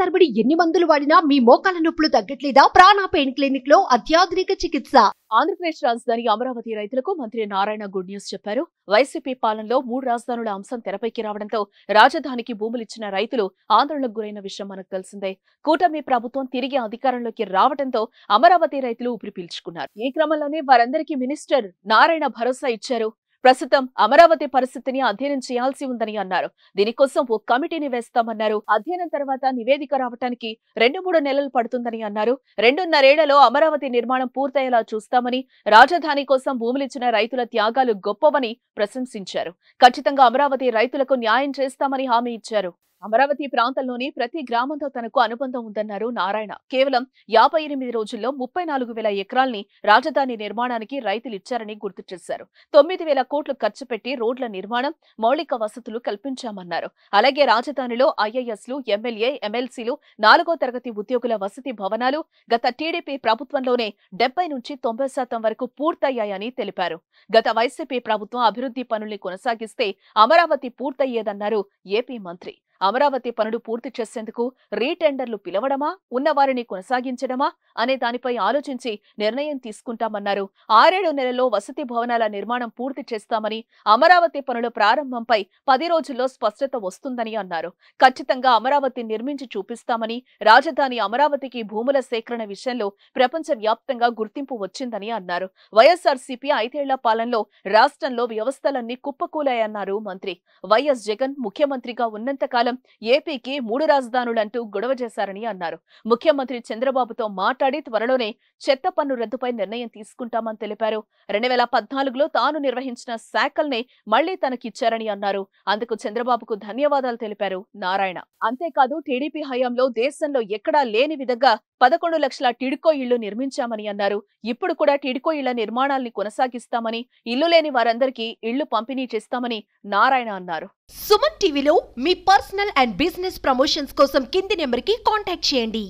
తరబడి ఎన్ని మందులు వాడినా మీ మోకాల నొప్పులు తగ్గట్లేదా ప్రాణ పెయిన్ క్లినిక్ లో అత్యాధునిక చికిత్స ఆంధ్రప్రదేశ్ రాజధాని అమరావతి రైతులకు మంత్రి నారాయణ గుడ్ న్యూస్ చెప్పారు వైసీపీ పాలనలో మూడు రాజధానుల అంశం తెరపైకి రావడంతో రాజధానికి భూములు ఇచ్చిన రైతులు ఆందోళనకు గురైన విషయం మనకు తెలిసిందే కూటమి ప్రభుత్వం తిరిగి అధికారంలోకి రావడంతో అమరావతి రైతులు ఊపిరి పీల్చుకున్నారు ఈ క్రమంలోనే వారందరికీ మినిస్టర్ నారాయణ భరోసా ఇచ్చారు ప్రస్తుతం అమరావతి పరిస్థితిని అధ్యయనం చేయాల్సి ఉందని అన్నారు దీనికోసం ఓ కమిటీని వేస్తామన్నారు అధ్యయనం తర్వాత నివేదిక రావటానికి రెండు మూడు నెలలు పడుతుందని అన్నారు రెండున్నరేళ్లలో అమరావతి నిర్మాణం పూర్తయ్యేలా చూస్తామని రాజధాని కోసం భూములిచ్చిన రైతుల త్యాగాలు గొప్పవని ప్రశంసించారు ఖచ్చితంగా అమరావతి రైతులకు న్యాయం చేస్తామని హామీ ఇచ్చారు అమరావతి ప్రాంతంలోని ప్రతి గ్రామంతో తనకు అనుబంధం ఉందన్నారు నారాయణ కేవలం యాభై ఎనిమిది రోజుల్లో ముప్పై నాలుగు వేల ఎకరాల్ని రాజధాని నిర్మాణానికి రైతులు ఇచ్చారని గుర్తు చేశారు తొమ్మిది వేల కోట్లు ఖర్చు పెట్టి రోడ్ల నిర్మాణం మౌలిక వసతులు కల్పించామన్నారు అలాగే రాజధానిలో ఐఏఎస్లు ఎమ్మెల్యే ఎమ్మెల్సీలు నాలుగో తరగతి ఉద్యోగుల వసతి భవనాలు గత టీడీపీ ప్రభుత్వంలోనే డెబ్బై నుంచి తొంభై శాతం వరకు పూర్తయ్యాయని తెలిపారు గత వైసీపీ ప్రభుత్వం అభివృద్ధి పనుల్ని కొనసాగిస్తే అమరావతి పూర్తయ్యేదన్నారు ఏపీ మంత్రి అమరావతి పనులు పూర్తి చేసేందుకు రీటెండర్లు పిలవడమా ఉన్నవారిని కొనసాగించడమా అనే దానిపై ఆలోచించి నిర్ణయం తీసుకుంటామన్నారు ఆరేడు నెలల్లో వసతి భవనాల నిర్మాణం పూర్తి చేస్తామని అమరావతి పనుల ప్రారంభంపై పది రోజుల్లో స్పష్టత వస్తుందని అన్నారు ఖచ్చితంగా అమరావతి నిర్మించి చూపిస్తామని రాజధాని అమరావతికి భూముల సేకరణ విషయంలో వ్యాప్తంగా గుర్తింపు వచ్చిందని అన్నారు వైఎస్ఆర్సీపీ ఐదేళ్ల పాలనలో రాష్ట్రంలో వ్యవస్థలన్నీ కుప్పకూలాయన్నారు మంత్రి వైఎస్ జగన్ ముఖ్యమంత్రిగా ఉన్నంతకాలం కేవలం ఏపీకి మూడు రాజధానులంటూ గొడవ చేశారని అన్నారు ముఖ్యమంత్రి చంద్రబాబుతో మాట్లాడి త్వరలోనే చెత్త పన్ను రద్దుపై నిర్ణయం తీసుకుంటామని తెలిపారు రెండు వేల పద్నాలుగులో తాను నిర్వహించిన శాఖల్నే మళ్లీ తనకిచ్చారని అన్నారు అందుకు చంద్రబాబుకు ధన్యవాదాలు తెలిపారు నారాయణ అంతేకాదు టీడీపీ హయాంలో దేశంలో ఎక్కడా లేని విధంగా పదకొండు లక్షల టిడ్కో ఇళ్లు నిర్మించామని అన్నారు ఇప్పుడు కూడా టిడ్కో ఇళ్ల నిర్మాణాల్ని కొనసాగిస్తామని ఇల్లు లేని వారందరికీ ఇళ్లు పంపిణీ చేస్తామని నారాయణ అన్నారు సుమన్ టీవీలో మీ పర్సనల్ అండ్ బిజినెస్ ప్రమోషన్స్ కోసం కింది నెంబర్ కి కాంటాక్ట్ చేయండి